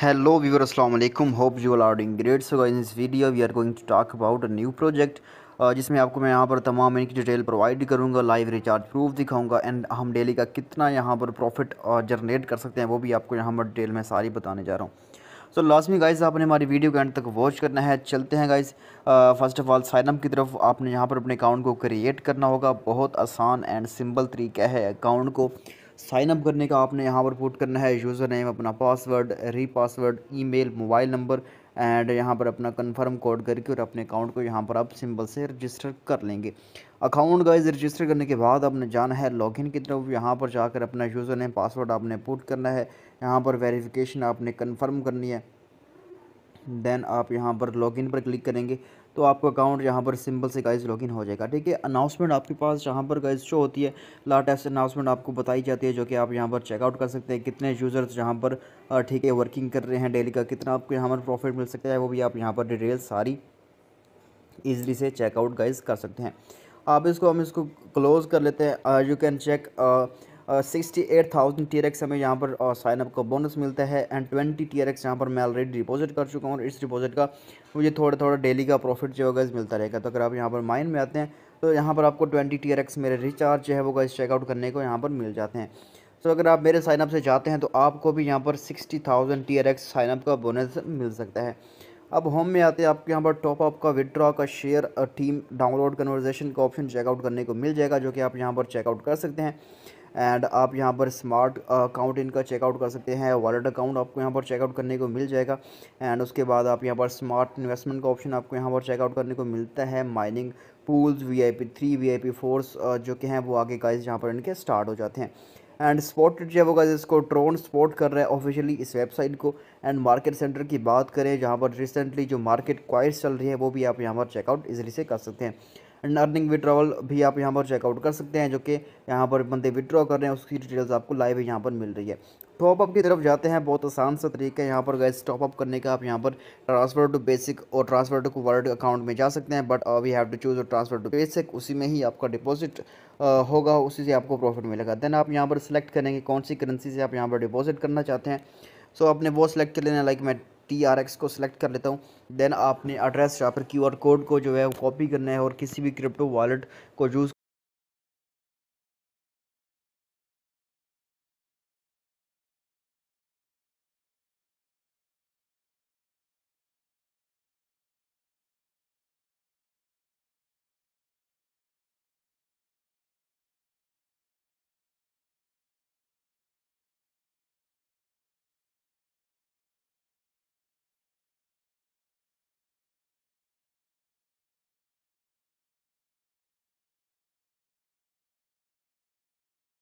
hello viewer अस्सलाम वालेकुम hope you are are great so so guys in this video we are going to talk about a uh, जिसमें आपको मैं यहाँ पर तमाम इनकी डिटेल प्रोवाइड करूँगा लाइव रिचार्ज प्रूफ दिखाऊंगा एंड हम डेली का कितना यहाँ पर प्रॉफिट जनरेट uh, कर सकते हैं वो भी आपको यहाँ पर डिटेल में सारी बताने जा रहा हूँ सो लास्ट में गाइज आपने हमारी वीडियो के एंड तक वॉच करना है चलते हैं guys first of all sign up की तरफ आपने यहाँ पर अपने अकाउंट को क्रिएट करना होगा बहुत आसान एंड सिंपल तरीका है अकाउंट को साइन अप करने का आपने यहाँ पर पुट करना है यूज़र नेम अपना password re password email mobile number and यहाँ पर अपना कंफर्म कोड करके और अपने अकाउंट को यहाँ पर आप सिंपल से रजिस्टर कर लेंगे अकाउंट गाइज रजिस्टर करने के बाद आपने जाना है लॉगिन की तरफ यहाँ पर जाकर अपना यूज़र नेम पासवर्ड आपने पुट करना है यहाँ पर वेरिफिकेशन आपने कन्फर्म करनी है देन आप यहाँ पर लॉगिन पर क्लिक करेंगे तो आपका अकाउंट यहाँ पर सिंपल से गाइज लॉगिन हो जाएगा ठीक है अनाउंसमेंट आपके पास जहाँ पर गाइज शो होती है लाटेस्ट अनाउंसमेंट आपको बताई जाती है जो कि आप यहाँ पर चेकआउट कर सकते हैं कितने यूज़र्स यहाँ पर ठीक है वर्किंग कर रहे हैं डेली का कितना आपको यहाँ पर प्रॉफिट मिल सकता है वो भी आप यहाँ पर डिटेल सारी ईजिली से चेकआउट गाइज कर सकते हैं आप इसको हम इसको क्लोज़ कर लेते हैं you can check sixty eight thousand T R हमें यहाँ पर साइनअप का बोनस मिलता है and twenty T R X यहाँ पर मैं ऑलरेडी डिपॉजिट कर चुका हूँ और इस डिपॉजिट का मुझे थोड़ा थोड़ा डेली का प्रॉफिट जो होगा मिलता रहेगा तो अगर आप यहाँ पर माइंड में आते हैं तो यहाँ पर आपको ट्वेंटी टी एक्स मेरे रिचार्ज जो है वो गाइज चेकआउट करने को यहाँ पर मिल जाते हैं सो अगर आप मेरे साइनअप से जाते हैं तो आपको भी यहाँ पर sixty thousand T R X sign up का बोनस मिल सकता है अब होम में आते हैं आपके यहाँ पर टॉप अप का विड्रॉ का शेयर टीम डाउनलोड कन्वर्जेशन का ऑप्शन चेकआउट करने को मिल जाएगा जो कि आप यहाँ पर चेकआउट कर सकते हैं एंड आप यहाँ पर स्मार्ट अकाउंट इनका चेकआउट कर सकते हैं वॉलेट अकाउंट आपको यहाँ पर चेकआउट करने को मिल जाएगा एंड उसके बाद आप यहाँ पर स्मार्ट इन्वेस्टमेंट का ऑप्शन आपको यहाँ पर चेकआउट करने को मिलता है mining pools V I P three V I P fours जो कि हैं वो आगे गाइज यहाँ पर इनके स्टार्ट हो जाते हैं एंड स्पॉट जो है इसको ट्रोन स्पॉट कर रहा है ऑफिशियली इस वेबसाइट को एंड मार्केट सेंटर की बात करें जहाँ पर रिसेंटली जो मार्केट क्वाइट चल रही है वो भी आप यहाँ पर चेकआउट इजीली से कर सकते हैं एंड अर्निंग विड्रॉवल भी आप यहाँ पर चेकआउट कर सकते हैं जो कि यहाँ पर बंदे विड्रॉ कर रहे हैं उसकी डिटेल्स आपको लाइव यहाँ पर मिल रही है टॉपअप की तरफ जाते हैं बहुत आसान सा तरीका है यहाँ पर गैस टॉपअप करने का आप यहाँ पर ट्रांसफर टू बेसिक और ट्रांसफर टू वर्ल्ड अकाउंट में जा सकते हैं but we have to choose transfer to basic उसी में ही आपका डिपॉजिट uh, होगा उसी से आपको प्रॉफिट मिलेगा देन आप यहाँ पर सिलेक्ट करेंगे कौन सी करेंसी से आप यहाँ पर डिपॉजिट करना चाहते हैं सो so, आपने वो सिलेक्ट कर लेना लाइक मैं टी आर एक्स को सिलेक्ट कर लेता हूँ देन आपने एड्रेस या फिर क्यू आर कोड को जो है वो कॉपी करना है और किसी भी क्रिप्टो वॉलेट को यूज़